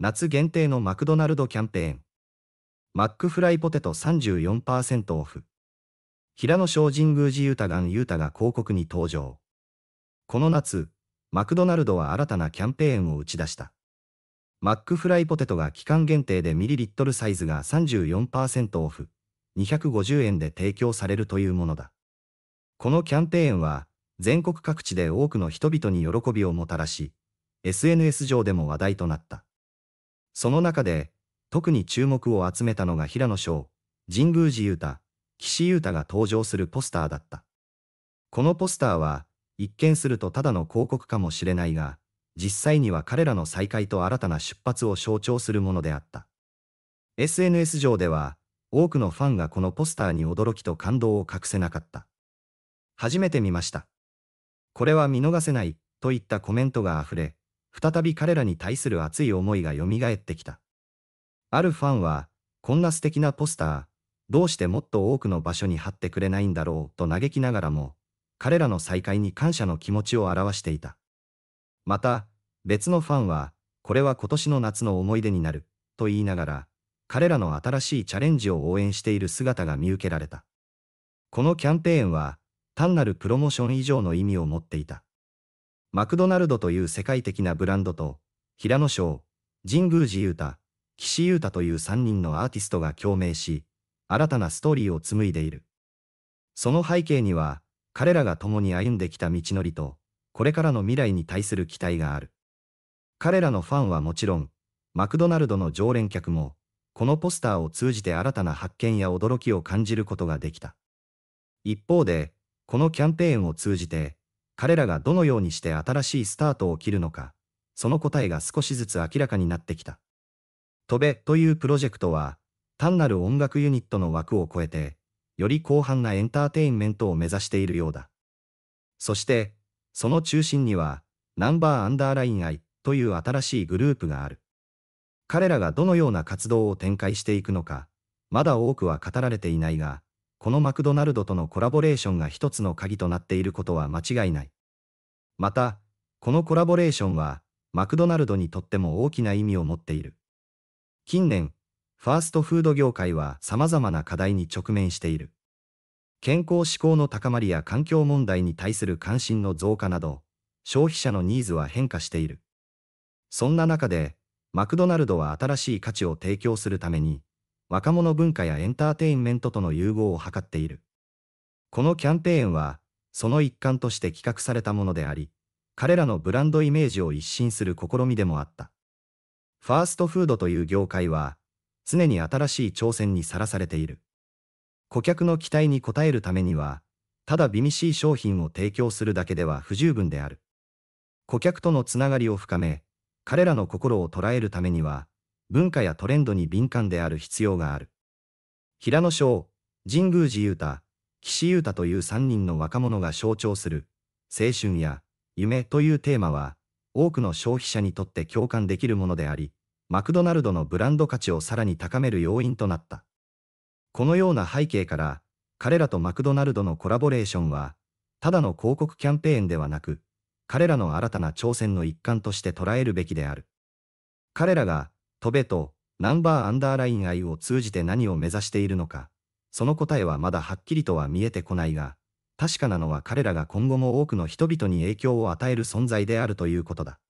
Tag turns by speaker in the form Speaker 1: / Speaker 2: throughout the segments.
Speaker 1: 夏限定のマクドナルドキャンペーン。マックフライポテト34%オフ。平野小神宮寺ユータガンユータが広告に登場。この夏、マクドナルドは新たなキャンペーンを打ち出した。マックフライポテトが期間限定でミリリットルサイズが34%オフ、250円で提供されるというものだ。このキャンペーンは、全国各地で多くの人々に喜びをもたらし、SNS 上でも話題となった。その中で、特に注目を集めたのが平野翔、神宮寺雄太、岸優太が登場するポスターだった。このポスターは、一見するとただの広告かもしれないが、実際には彼らの再会と新たな出発を象徴するものであった。SNS 上では、多くのファンがこのポスターに驚きと感動を隠せなかった。初めて見ました。これは見逃せない、といったコメントが溢れ、再び彼らに対する熱い思いが蘇ってきた。あるファンは、こんな素敵なポスター、どうしてもっと多くの場所に貼ってくれないんだろうと嘆きながらも、彼らの再会に感謝の気持ちを表していた。また、別のファンは、これは今年の夏の思い出になる、と言いながら、彼らの新しいチャレンジを応援している姿が見受けられた。このキャンペーンは、単なるプロモーション以上の意味を持っていた。マクドナルドという世界的なブランドと、平野翔、神宮寺勇太、岸優太という3人のアーティストが共鳴し、新たなストーリーを紡いでいる。その背景には、彼らが共に歩んできた道のりと、これからの未来に対する期待がある。彼らのファンはもちろん、マクドナルドの常連客も、このポスターを通じて新たな発見や驚きを感じることができた。一方で、このキャンペーンを通じて、彼らがどのようにして新しいスタートを切るのか、その答えが少しずつ明らかになってきた。飛べというプロジェクトは、単なる音楽ユニットの枠を超えて、より広範なエンターテインメントを目指しているようだ。そして、その中心には、ナンバーアンダーラインイという新しいグループがある。彼らがどのような活動を展開していくのか、まだ多くは語られていないが、このマクドナルドとのコラボレーションが一つの鍵となっていることは間違いない。また、このコラボレーションは、マクドナルドにとっても大きな意味を持っている。近年、ファーストフード業界は様々な課題に直面している。健康志向の高まりや環境問題に対する関心の増加など、消費者のニーズは変化している。そんな中で、マクドナルドは新しい価値を提供するために、若者文化やエンターテインメントとの融合を図っている。このキャンペーンは、その一環として企画されたものであり、彼らのブランドイメージを一新する試みでもあった。ファーストフードという業界は、常に新しい挑戦にさらされている。顧客の期待に応えるためには、ただビ味しい商品を提供するだけでは不十分である。顧客とのつながりを深め、彼らの心を捉えるためには、文化やトレンドに敏感である必要がある。平野翔、神宮寺雄太、岸優太という3人の若者が象徴する、青春や夢というテーマは、多くの消費者にとって共感できるものであり、マクドナルドのブランド価値をさらに高める要因となった。このような背景から、彼らとマクドナルドのコラボレーションは、ただの広告キャンペーンではなく、彼らの新たな挑戦の一環として捉えるべきである。彼らが飛べと、ナンバーアンダーライン愛を通じて何を目指しているのか、その答えはまだはっきりとは見えてこないが、確かなのは彼らが今後も多くの人々に影響を与える存在であるということだ。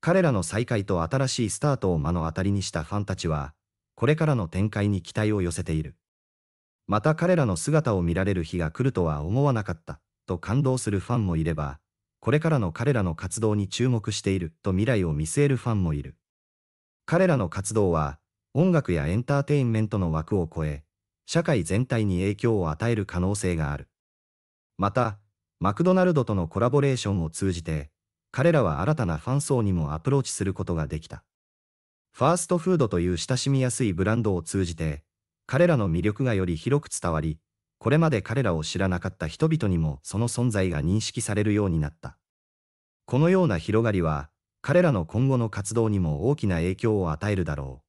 Speaker 1: 彼らの再会と新しいスタートを目の当たりにしたファンたちは、これからの展開に期待を寄せている。また彼らの姿を見られる日が来るとは思わなかった、と感動するファンもいれば、これからの彼らの活動に注目している、と未来を見据えるファンもいる。彼らの活動は、音楽やエンターテインメントの枠を超え、社会全体に影響を与える可能性がある。また、マクドナルドとのコラボレーションを通じて、彼らは新たなファン層にもアプローチすることができた。ファーストフードという親しみやすいブランドを通じて、彼らの魅力がより広く伝わり、これまで彼らを知らなかった人々にもその存在が認識されるようになった。このような広がりは、彼らの今後の活動にも大きな影響を与えるだろう。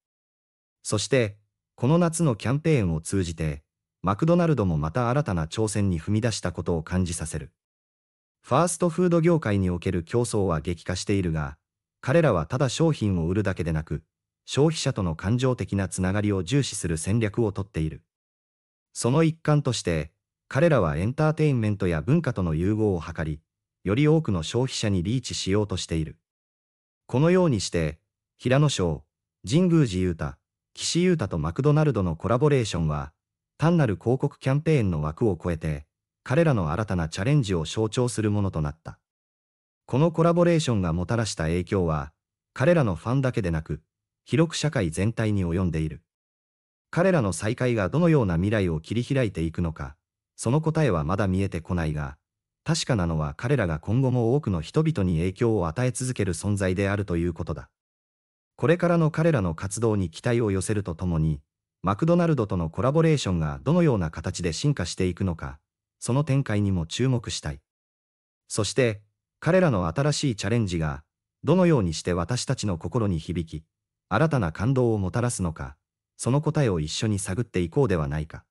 Speaker 1: そして、この夏のキャンペーンを通じて、マクドナルドもまた新たな挑戦に踏み出したことを感じさせる。ファーストフード業界における競争は激化しているが、彼らはただ商品を売るだけでなく、消費者との感情的なつながりを重視する戦略をとっている。その一環として、彼らはエンターテインメントや文化との融合を図り、より多くの消費者にリーチしようとしている。このようにして、平野省、神宮寺雄太、岸優太とマクドナルドのコラボレーションは、単なる広告キャンペーンの枠を超えて、彼らの新たなチャレンジを象徴するものとなった。このコラボレーションがもたらした影響は、彼らのファンだけでなく、広く社会全体に及んでいる。彼らの再会がどのような未来を切り開いていくのか、その答えはまだ見えてこないが、確かなのは彼らが今後も多くの人々に影響を与え続ける存在であるということだ。これからの彼らの活動に期待を寄せるとともに、マクドナルドとのコラボレーションがどのような形で進化していくのか、その展開にも注目したい。そして、彼らの新しいチャレンジが、どのようにして私たちの心に響き、新たな感動をもたらすのか、その答えを一緒に探っていこうではないか。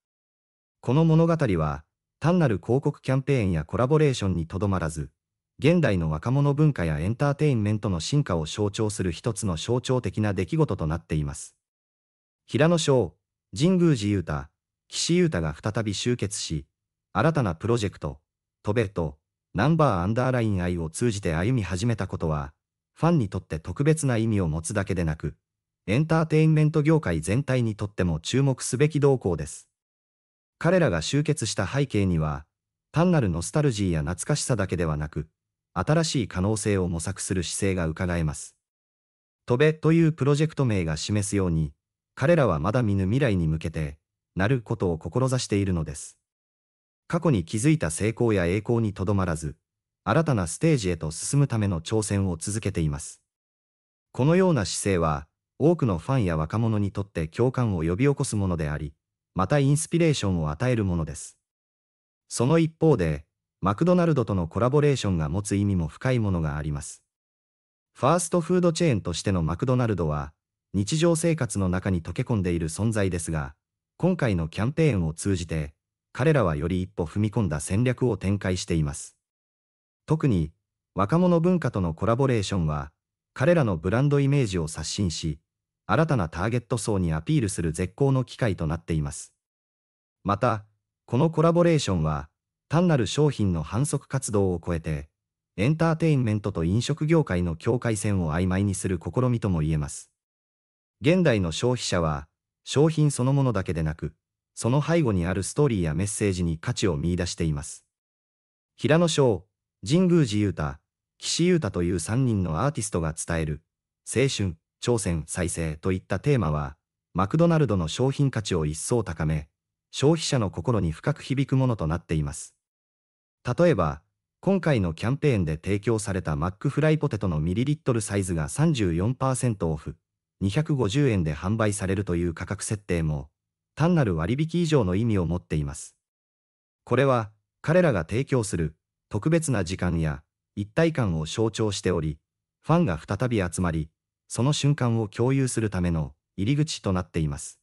Speaker 1: この物語は、単なる広告キャンペーンやコラボレーションにとどまらず、現代の若者文化やエンターテインメントの進化を象徴する一つの象徴的な出来事となっています。平野翔、神宮寺雄太、岸優太が再び集結し、新たなプロジェクト、トベと、ナンバーアンダーライン愛を通じて歩み始めたことは、ファンにとって特別な意味を持つだけでなく、エンターテインメント業界全体にとっても注目すべき動向です。彼らが集結した背景には、単なるノスタルジーや懐かしさだけではなく、新しい可能性を模索する姿勢が伺えます。飛べというプロジェクト名が示すように、彼らはまだ見ぬ未来に向けて、なることを志しているのです。過去に築いた成功や栄光にとどまらず、新たなステージへと進むための挑戦を続けています。このような姿勢は、多くのファンや若者にとって共感を呼び起こすものであり、またインスピレーションを与えるものです。その一方で、マクドナルドとのコラボレーションが持つ意味も深いものがあります。ファーストフードチェーンとしてのマクドナルドは、日常生活の中に溶け込んでいる存在ですが、今回のキャンペーンを通じて、彼らはより一歩踏み込んだ戦略を展開しています。特に、若者文化とのコラボレーションは、彼らのブランドイメージを刷新し、新たなターゲット層にアピールする絶好の機会となっています。また、このコラボレーションは、単なる商品の反則活動を超えて、エンターテインメントと飲食業界の境界線を曖昧にする試みとも言えます。現代の消費者は、商品そのものだけでなく、その背後にあるストーリーやメッセージに価値を見出しています。平野翔、神宮寺雄太、岸優太という3人のアーティストが伝える、青春、挑戦、再生といったテーマは、マクドナルドの商品価値を一層高め、消費者の心に深く響くものとなっています。例えば、今回のキャンペーンで提供されたマックフライポテトのミリリットルサイズが34%オフ、250円で販売されるという価格設定も、単なる割引以上の意味を持っています。これは、彼らが提供する特別な時間や一体感を象徴しており、ファンが再び集まり、その瞬間を共有するための入り口となっています。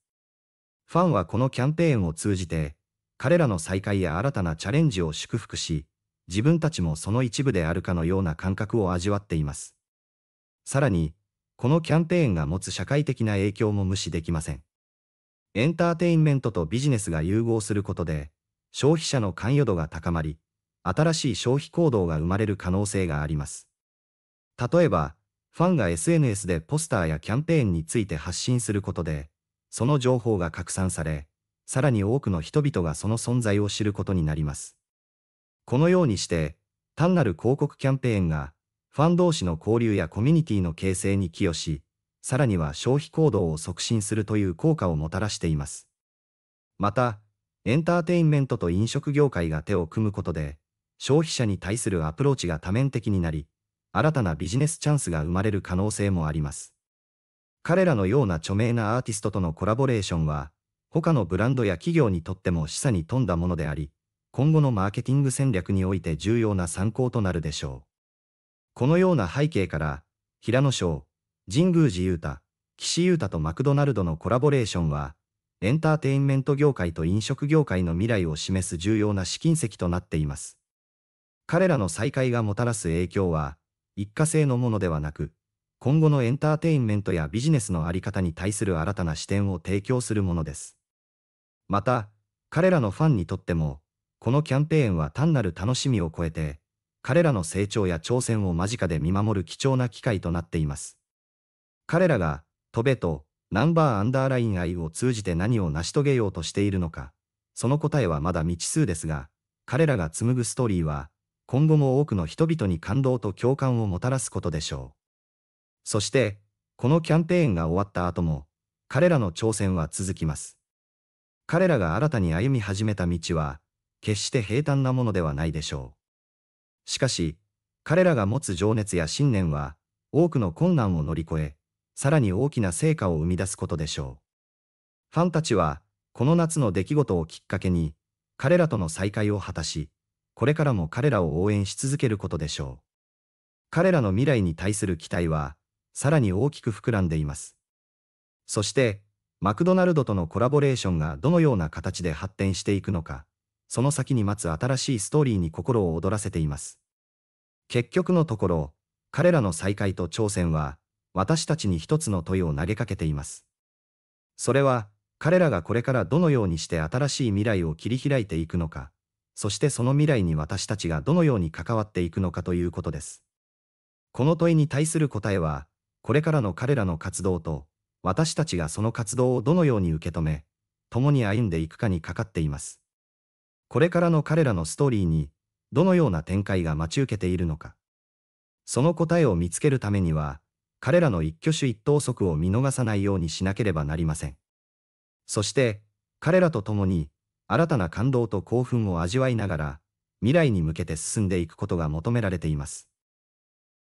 Speaker 1: ファンはこのキャンペーンを通じて、彼らの再会や新たなチャレンジを祝福し、自分たちもその一部であるかのような感覚を味わっています。さらに、このキャンペーンが持つ社会的な影響も無視できません。エンターテインメントとビジネスが融合することで、消費者の関与度が高まり、新しい消費行動が生まれる可能性があります。例えば、ファンが SNS でポスターやキャンペーンについて発信することで、その情報が拡散され、さらに多くの人々がその存在を知ることになります。このようにして、単なる広告キャンペーンが、ファン同士の交流やコミュニティの形成に寄与し、さらには消費行動を促進するという効果をもたらしています。また、エンターテインメントと飲食業界が手を組むことで、消費者に対するアプローチが多面的になり、新たなビジネスチャンスが生まれる可能性もあります。彼らのような著名なアーティストとのコラボレーションは、他のブランドや企業にとっても示唆に富んだものであり、今後のマーケティング戦略において重要な参考となるでしょう。このような背景から、平野翔、神宮寺勇太、岸優太とマクドナルドのコラボレーションは、エンターテインメント業界と飲食業界の未来を示す重要な試金石となっています。彼らの再開がもたらす影響は、一過性のものではなく、今後のエンターテインメントやビジネスのあり方に対する新たな視点を提供するものです。また、彼らのファンにとっても、このキャンペーンは単なる楽しみを超えて、彼らの成長や挑戦を間近で見守る貴重な機会となっています。彼らが、トベと、ナンバーアンダーライン愛を通じて何を成し遂げようとしているのか、その答えはまだ未知数ですが、彼らが紡ぐストーリーは、今後も多くの人々に感動と共感をもたらすことでしょう。そして、このキャンペーンが終わった後も、彼らの挑戦は続きます。彼らが新たに歩み始めた道は、決して平坦なものではないでしょう。しかし、彼らが持つ情熱や信念は、多くの困難を乗り越え、さらに大きな成果を生み出すことでしょう。ファンたちは、この夏の出来事をきっかけに、彼らとの再会を果たし、これからも彼らを応援し続けることでしょう。彼らの未来に対する期待は、さらに大きく膨らんでいます。そして、マクドナルドとのコラボレーションがどのような形で発展していくのか、その先に待つ新しいストーリーに心を躍らせています。結局のところ、彼らの再会と挑戦は、私たちに一つの問いを投げかけています。それは、彼らがこれからどのようにして新しい未来を切り開いていくのか、そしてその未来に私たちがどのように関わっていくのかということです。この問いに対する答えは、これからの彼らの活動と、私たちがその活動をどのように受け止め、共に歩んでいくかにかかっています。これからの彼らのストーリーに、どのような展開が待ち受けているのか。その答えを見つけるためには、彼らの一挙手一投足を見逃さないようにしなければなりません。そして、彼らと共に、新たな感動と興奮を味わいながら、未来に向けて進んでいくことが求められています。